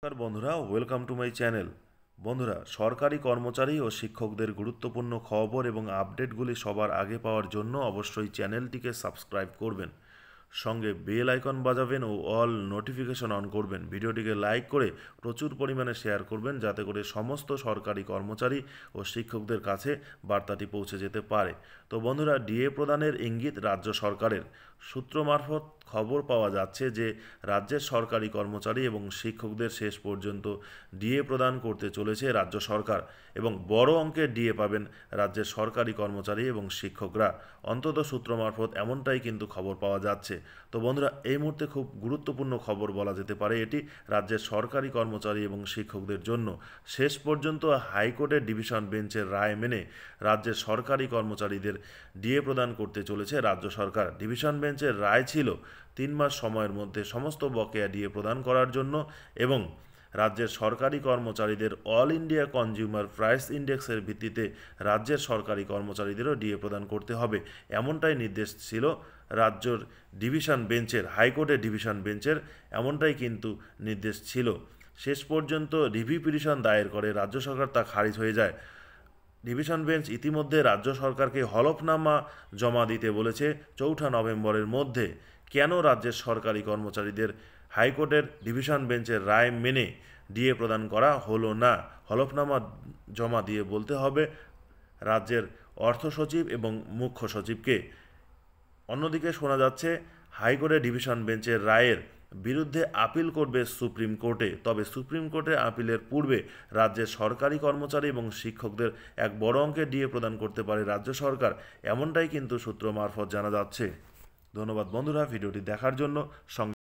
নমস্কার বন্ধুরা welcome to my channel বন্ধুরা সরকারি কর্মচারী ও শিক্ষকদের গুরুত্বপূর্ণ খবর এবং আপডেটগুলি সবার আগে পাওয়ার জন্য অবশ্যই চ্যানেলটিকে সাবস্ক্রাইব করবেন সঙ্গে বেল আইকন বাজাবেন ও অল নোটিফিকেশন অন করবেন ভিডিওটিকে লাইক করে প্রচুর পরিমাণে শেয়ার করবেন যাতে করে সমস্ত সরকারি কর্মচারী ও শিক্ষকদের কাছে বার্তাটি পৌঁছে যেতে পারে তো বন্ধুরা ডিএ প্রদানের ইঙ্গিত রাজ্য সরকারের সূত্র মারফত খবর পাওয়া যাচ্ছে যে রাজ্যের সরকারি কর্মচারী এবং শিক্ষকদের শেষ পর্যন্ত ডিএ প্রদান করতে চলেছে রাজ্য সরকার এবং বড় অঙ্কের ডিএ পাবেন রাজ্যের সরকারি কর্মচারী এবং শিক্ষকরা অন্তত সূত্র মারফত এমনটাই কিন্তু খবর পাওয়া যাচ্ছে তো বন্ধুরা এই মুহূর্তে খুব গুরুত্বপূর্ণ খবর বলা যেতে পারে এটি রাজ্যের সরকারি কর্মচারী এবং শিক্ষকদের জন্য শেষ পর্যন্ত হাইকোর্টের ডিভিশন বেঞ্চের রায় মেনে রাজ্যের সরকারি কর্মচারীদের ডিএ প্রদান করতে চলেছে রাজ্য সরকার ডিভিশন বেঞ্চের রায় ছিল তিন মাস সময়ের মধ্যে সমস্ত বকেয়া ডিএ প্রদান করার জন্য এবং রাজ্যের সরকারি কর্মচারীদের অল ইন্ডিয়া কনজিউমার প্রাইস ইন্ডেক্সের ভিত্তিতে রাজ্যের সরকারি কর্মচারীদেরও ডিএ প্রদান করতে হবে এমনটাই নির্দেশ ছিল রাজ্যর ডিভিশন বেঞ্চের হাইকোর্টের ডিভিশন বেঞ্চের এমনটাই কিন্তু নির্দেশ ছিল শেষ পর্যন্ত রিভি পিটিশন দায়ের করে রাজ্য সরকার তা খারিজ হয়ে যায় ডিভিশন বেঞ্চ ইতিমধ্যে রাজ্য সরকারকে হলফনামা জমা দিতে বলেছে চৌঠা নভেম্বরের মধ্যে কেন রাজ্যের সরকারি কর্মচারীদের হাইকোর্টের ডিভিশন বেঞ্চের রায় মেনে ডিএ প্রদান করা হলো না হলফনামা জমা দিয়ে বলতে হবে রাজ্যের অর্থ সচিব এবং মুখ্য সচিবকে অন্যদিকে শোনা যাচ্ছে হাইকোর্টের ডিভিশন বেঞ্চের রায়ের বিরুদ্ধে আপিল করবে সুপ্রিম কোর্টে তবে সুপ্রিম কোর্টে আপিলের পূর্বে রাজ্যের সরকারি কর্মচারী এবং শিক্ষকদের এক বড় অঙ্কের ডিএ প্রদান করতে পারে রাজ্য সরকার এমনটাই কিন্তু সূত্র মারফত জানা যাচ্ছে ধন্যবাদ বন্ধুরা ভিডিওটি দেখার জন্য